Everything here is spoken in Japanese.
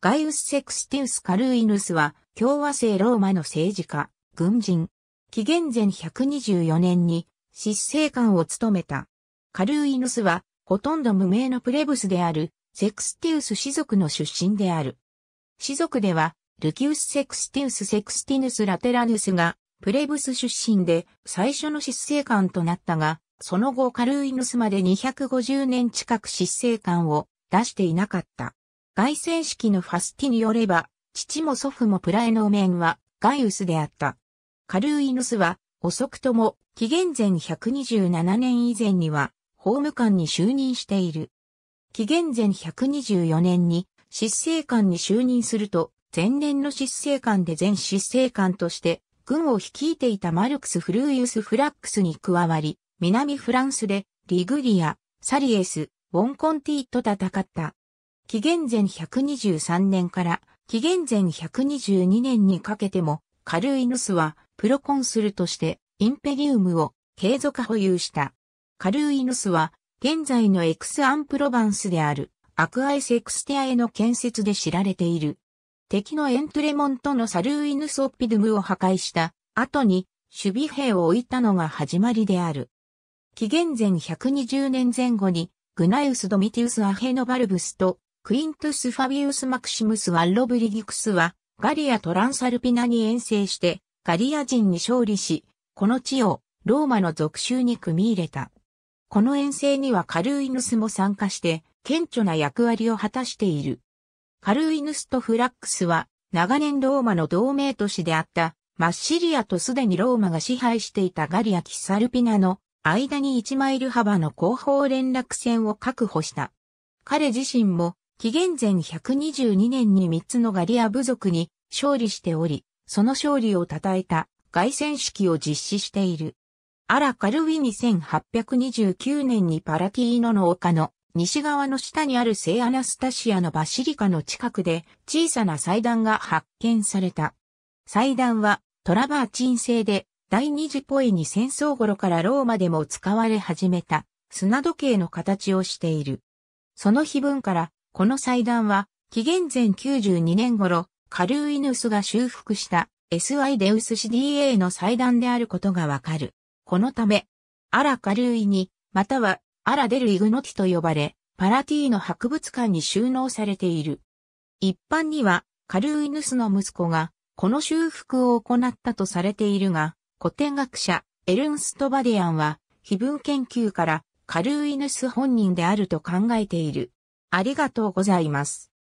ガイウス・セクスティウス・カルーイヌスは、共和制ローマの政治家、軍人。紀元前124年に、執政官を務めた。カルーイヌスは、ほとんど無名のプレブスである、セクスティウス氏族の出身である。氏族では、ルキウス・セクスティウス・セクスティヌス・ラテラヌスが、プレブス出身で、最初の執政官となったが、その後カルーイヌスまで250年近く執政官を出していなかった。外戦式のファスティによれば、父も祖父もプラエノーメンはガイウスであった。カルーイヌスは遅くとも紀元前127年以前には法務官に就任している。紀元前124年に執政官に就任すると、前年の執政官で前執政官として軍を率いていたマルクス・フルーイウス・フラックスに加わり、南フランスでリグリア、サリエス、ウォンコンティと戦った。紀元前123年から紀元前122年にかけても、カルイヌスはプロコンスルとしてインペリウムを継続保有した。カルイヌスは現在のエクスアンプロバンスであるアクアイスエクステアへの建設で知られている。敵のエントレモンとのサルーイヌスオピドゥムを破壊した後に守備兵を置いたのが始まりである。紀元前120年前後にグナイウス・ドミティウス・アヘノバルブスとクイントス・ファビウス・マクシムス・ワッロブリギクスは、ガリア・トランサルピナに遠征して、ガリア人に勝利し、この地をローマの属州に組み入れた。この遠征にはカルーイヌスも参加して、顕著な役割を果たしている。カルーイヌスとフラックスは、長年ローマの同盟都市であった、マッシリアとすでにローマが支配していたガリア・キサルピナの間に1マイル幅の後方連絡線を確保した。彼自身も紀元前122年に3つのガリア部族に勝利しており、その勝利を称えた凱旋式を実施している。アラカルウィ1 8 2 9年にパラティーノの丘の西側の下にある聖アナスタシアのバシリカの近くで小さな祭壇が発見された。祭壇はトラバーチン製で第二次ポエに戦争頃からローマでも使われ始めた砂時計の形をしている。その碑文からこの祭壇は、紀元前92年頃、カルーイヌスが修復した SI デウス CDA の祭壇であることがわかる。このため、アラカルーイニ、またはアラデルイグノティと呼ばれ、パラティーの博物館に収納されている。一般には、カルーイヌスの息子が、この修復を行ったとされているが、古典学者、エルンスト・バディアンは、非文研究から、カルーイヌス本人であると考えている。ありがとうございます。